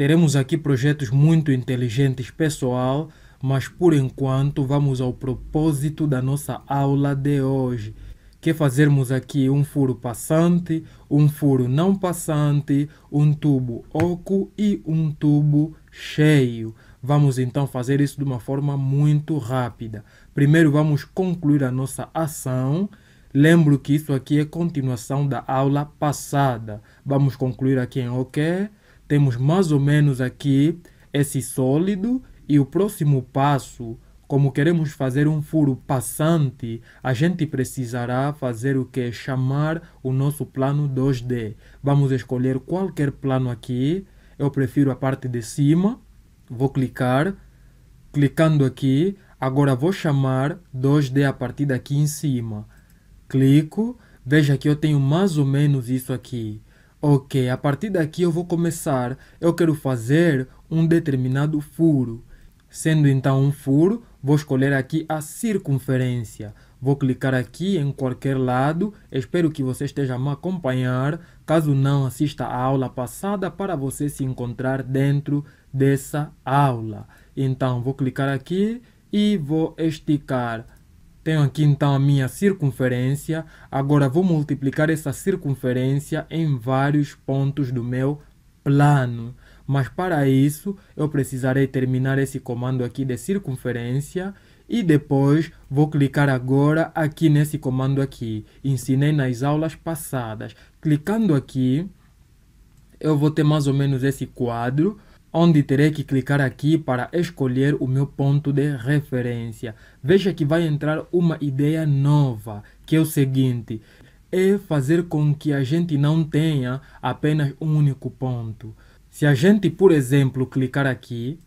Teremos aqui projetos muito inteligentes pessoal, mas por enquanto vamos ao propósito da nossa aula de hoje, que é fazermos aqui um furo passante, um furo não passante, um tubo oco e um tubo cheio. Vamos então fazer isso de uma forma muito rápida. Primeiro vamos concluir a nossa ação. Lembro que isso aqui é continuação da aula passada. Vamos concluir aqui em OK temos mais ou menos aqui esse sólido e o próximo passo, como queremos fazer um furo passante, a gente precisará fazer o que? Chamar o nosso plano 2D. Vamos escolher qualquer plano aqui. Eu prefiro a parte de cima. Vou clicar. Clicando aqui, agora vou chamar 2D a partir daqui em cima. Clico. Veja que eu tenho mais ou menos isso aqui. Ok, a partir daqui eu vou começar. Eu quero fazer um determinado furo. Sendo então um furo, vou escolher aqui a circunferência. Vou clicar aqui em qualquer lado. Espero que você esteja me acompanhar. Caso não, assista a aula passada para você se encontrar dentro dessa aula. Então, vou clicar aqui e vou esticar tenho aqui então a minha circunferência. Agora vou multiplicar essa circunferência em vários pontos do meu plano. Mas para isso, eu precisarei terminar esse comando aqui de circunferência e depois vou clicar agora aqui nesse comando aqui. Ensinei nas aulas passadas. Clicando aqui, eu vou ter mais ou menos esse quadro onde terei que clicar aqui para escolher o meu ponto de referência. Veja que vai entrar uma ideia nova, que é o seguinte, é fazer com que a gente não tenha apenas um único ponto. Se a gente, por exemplo, clicar aqui,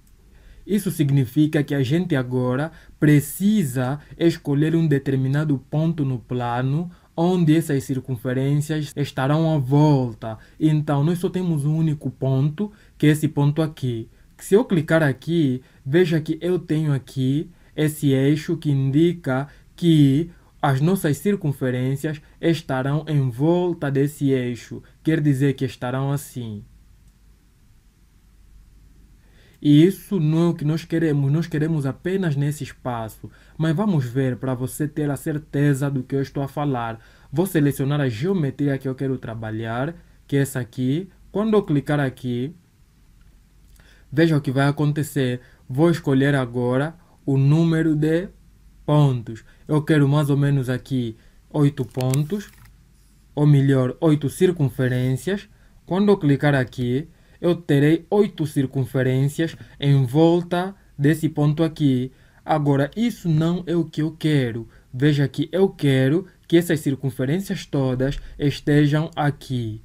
isso significa que a gente agora precisa escolher um determinado ponto no plano onde essas circunferências estarão à volta. Então, nós só temos um único ponto, que é esse ponto aqui. Se eu clicar aqui, veja que eu tenho aqui esse eixo que indica que as nossas circunferências estarão em volta desse eixo. Quer dizer que estarão assim. E isso não é o que nós queremos, nós queremos apenas nesse espaço. Mas vamos ver para você ter a certeza do que eu estou a falar. Vou selecionar a geometria que eu quero trabalhar, que é essa aqui. Quando eu clicar aqui, veja o que vai acontecer. Vou escolher agora o número de pontos. Eu quero mais ou menos aqui 8 pontos, ou melhor, 8 circunferências. Quando eu clicar aqui, eu terei oito circunferências em volta desse ponto aqui. Agora, isso não é o que eu quero. Veja que eu quero que essas circunferências todas estejam aqui.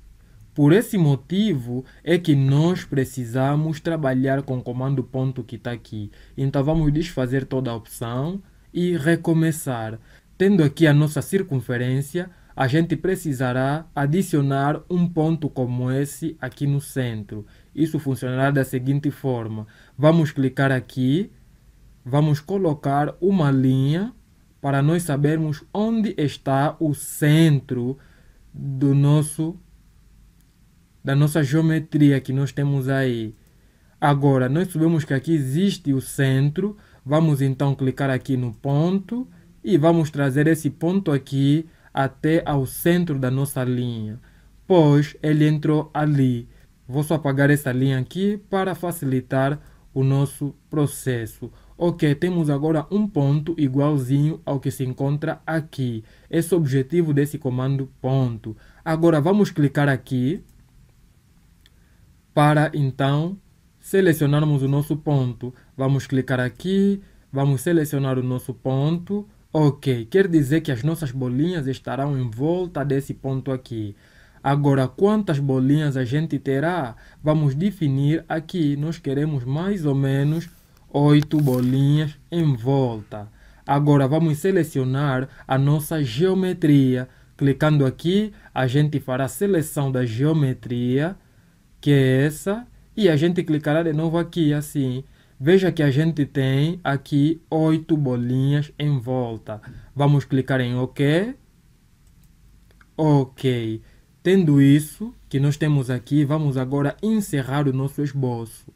Por esse motivo é que nós precisamos trabalhar com o comando ponto que está aqui. Então vamos desfazer toda a opção e recomeçar. Tendo aqui a nossa circunferência, a gente precisará adicionar um ponto como esse aqui no centro. Isso funcionará da seguinte forma. Vamos clicar aqui, vamos colocar uma linha para nós sabermos onde está o centro do nosso da nossa geometria que nós temos aí. Agora, nós sabemos que aqui existe o centro, vamos então clicar aqui no ponto e vamos trazer esse ponto aqui até ao centro da nossa linha, pois ele entrou ali. Vou só apagar essa linha aqui para facilitar o nosso processo. Ok, temos agora um ponto igualzinho ao que se encontra aqui. Esse é o objetivo desse comando ponto. Agora vamos clicar aqui para então selecionarmos o nosso ponto. Vamos clicar aqui, vamos selecionar o nosso ponto, Ok, quer dizer que as nossas bolinhas estarão em volta desse ponto aqui. Agora, quantas bolinhas a gente terá? Vamos definir aqui. Nós queremos mais ou menos 8 bolinhas em volta. Agora, vamos selecionar a nossa geometria. Clicando aqui, a gente fará a seleção da geometria, que é essa. E a gente clicará de novo aqui, assim. Veja que a gente tem aqui oito bolinhas em volta. Vamos clicar em OK. OK. Tendo isso que nós temos aqui, vamos agora encerrar o nosso esboço.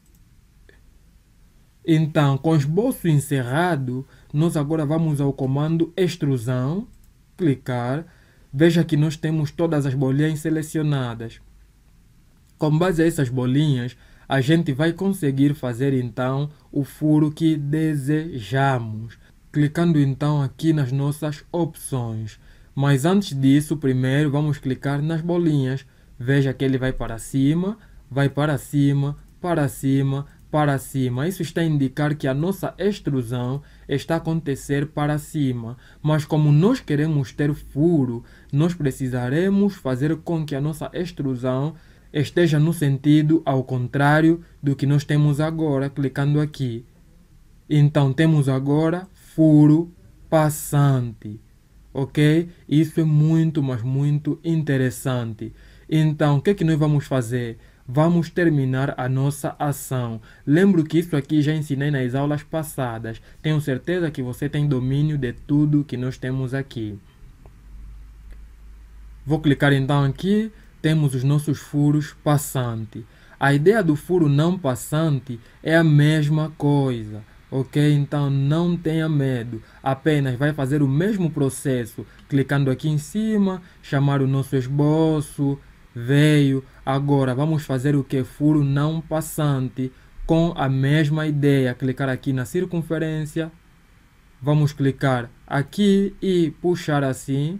Então, com o esboço encerrado, nós agora vamos ao comando extrusão, clicar. Veja que nós temos todas as bolinhas selecionadas. Com base a essas bolinhas, a gente vai conseguir fazer então o furo que desejamos, clicando então aqui nas nossas opções. Mas antes disso, primeiro vamos clicar nas bolinhas. Veja que ele vai para cima, vai para cima, para cima, para cima. Isso está a indicar que a nossa extrusão está a acontecer para cima. Mas como nós queremos ter furo, nós precisaremos fazer com que a nossa extrusão esteja no sentido ao contrário do que nós temos agora, clicando aqui. Então, temos agora furo passante, ok? Isso é muito, mas muito interessante. Então, o que é que nós vamos fazer? Vamos terminar a nossa ação. Lembro que isso aqui já ensinei nas aulas passadas. Tenho certeza que você tem domínio de tudo que nós temos aqui. Vou clicar então aqui temos os nossos furos passante. A ideia do furo não passante é a mesma coisa, ok? Então não tenha medo, apenas vai fazer o mesmo processo, clicando aqui em cima, chamar o nosso esboço, veio. Agora vamos fazer o que? Furo não passante, com a mesma ideia, clicar aqui na circunferência, vamos clicar aqui e puxar assim.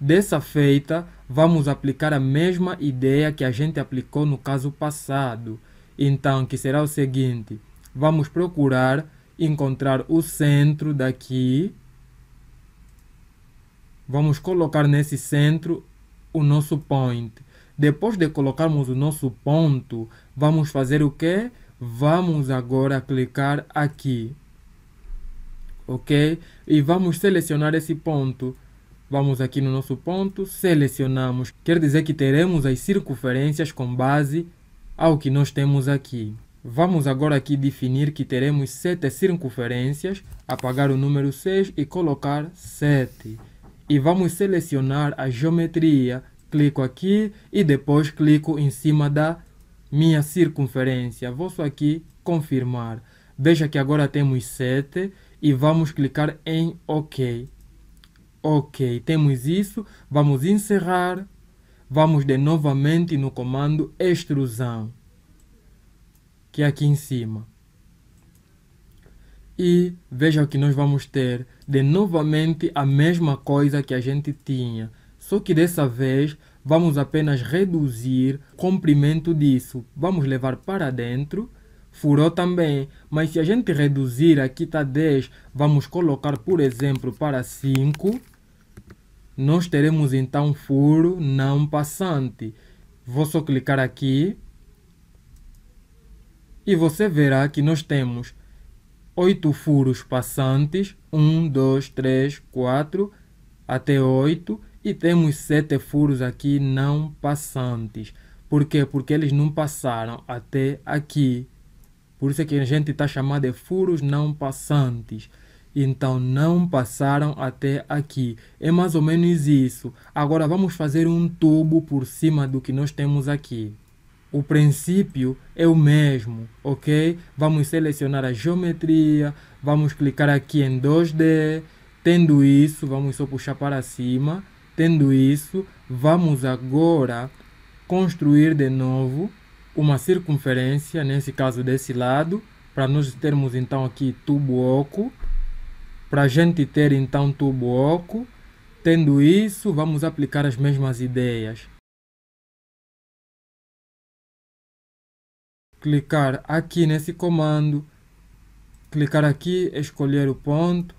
Dessa feita, vamos aplicar a mesma ideia que a gente aplicou no caso passado. Então, que será o seguinte, vamos procurar encontrar o centro daqui. Vamos colocar nesse centro o nosso point. Depois de colocarmos o nosso ponto, vamos fazer o que? Vamos agora clicar aqui. Ok? E vamos selecionar esse ponto. Vamos aqui no nosso ponto, selecionamos. Quer dizer que teremos as circunferências com base ao que nós temos aqui. Vamos agora aqui definir que teremos sete circunferências, apagar o número 6 e colocar 7. E vamos selecionar a geometria, clico aqui e depois clico em cima da minha circunferência. Vou só aqui confirmar. Veja que agora temos 7 e vamos clicar em OK. Ok, temos isso. Vamos encerrar. Vamos de novamente no comando extrusão, que é aqui em cima. E veja que nós vamos ter de novamente a mesma coisa que a gente tinha. Só que dessa vez vamos apenas reduzir o comprimento disso. Vamos levar para dentro furou também. Mas se a gente reduzir, aqui está 10, vamos colocar, por exemplo, para 5, nós teremos então furo não passante. Vou só clicar aqui e você verá que nós temos 8 furos passantes, 1, 2, 3, 4, até 8, e temos 7 furos aqui não passantes. Por quê? Porque eles não passaram até aqui. Por isso é que a gente está chamando de furos não passantes. Então não passaram até aqui. É mais ou menos isso. Agora vamos fazer um tubo por cima do que nós temos aqui. O princípio é o mesmo, ok? Vamos selecionar a geometria, vamos clicar aqui em 2D. Tendo isso, vamos só puxar para cima. Tendo isso, vamos agora construir de novo uma circunferência, nesse caso desse lado, para nós termos então aqui tubo oco, para a gente ter então tubo oco, tendo isso, vamos aplicar as mesmas ideias. Clicar aqui nesse comando, clicar aqui, escolher o ponto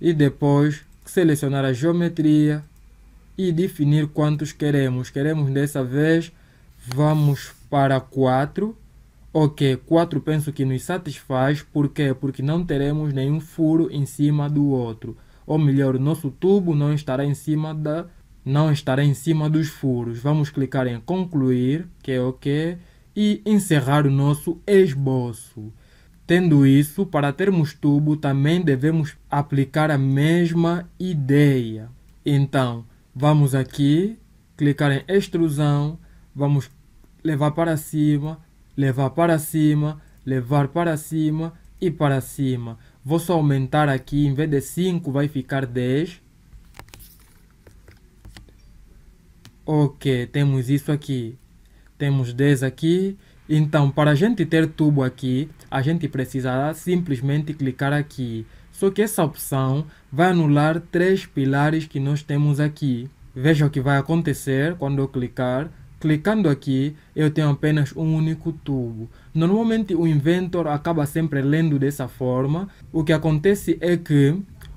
e depois selecionar a geometria e definir quantos queremos. Queremos dessa vez, vamos para 4. Ok, 4 penso que nos satisfaz. Por quê? Porque não teremos nenhum furo em cima do outro. Ou melhor, o nosso tubo não estará em cima da não estará em cima dos furos. Vamos clicar em concluir, que é ok, e encerrar o nosso esboço. Tendo isso, para termos tubo, também devemos aplicar a mesma ideia. Então, vamos aqui, clicar em extrusão, vamos levar para cima, levar para cima, levar para cima e para cima. Vou só aumentar aqui, em vez de 5 vai ficar 10. Ok, temos isso aqui. Temos 10 aqui. Então, para a gente ter tubo aqui, a gente precisará simplesmente clicar aqui. Só que essa opção vai anular três pilares que nós temos aqui. Veja o que vai acontecer quando eu clicar. Clicando aqui, eu tenho apenas um único tubo. Normalmente o Inventor acaba sempre lendo dessa forma. O que acontece é que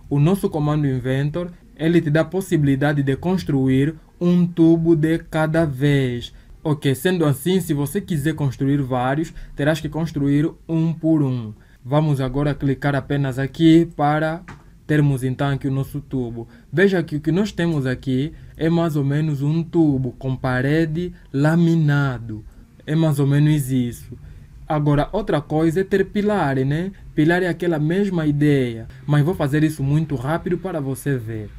o nosso comando Inventor, ele te dá a possibilidade de construir um tubo de cada vez. Ok, sendo assim, se você quiser construir vários, terás que construir um por um. Vamos agora clicar apenas aqui para termos então aqui o nosso tubo. Veja que o que nós temos aqui é mais ou menos um tubo com parede laminado. É mais ou menos isso. Agora, outra coisa é ter pilar, né? Pilar é aquela mesma ideia, mas vou fazer isso muito rápido para você ver.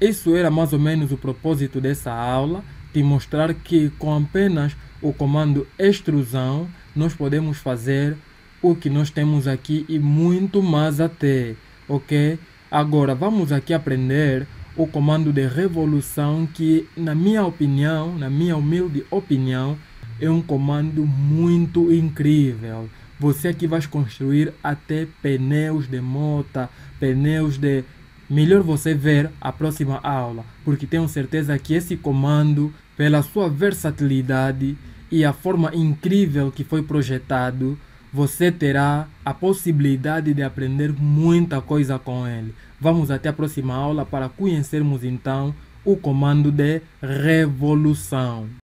Isso era mais ou menos o propósito dessa aula, te mostrar que com apenas o comando extrusão nós podemos fazer o que nós temos aqui e muito mais até, ok? Agora vamos aqui aprender o comando de revolução que, na minha opinião, na minha humilde opinião, é um comando muito incrível. Você aqui vai construir até pneus de mota, pneus de... Melhor você ver a próxima aula, porque tenho certeza que esse comando, pela sua versatilidade e a forma incrível que foi projetado, você terá a possibilidade de aprender muita coisa com ele. Vamos até a próxima aula para conhecermos então o comando de revolução.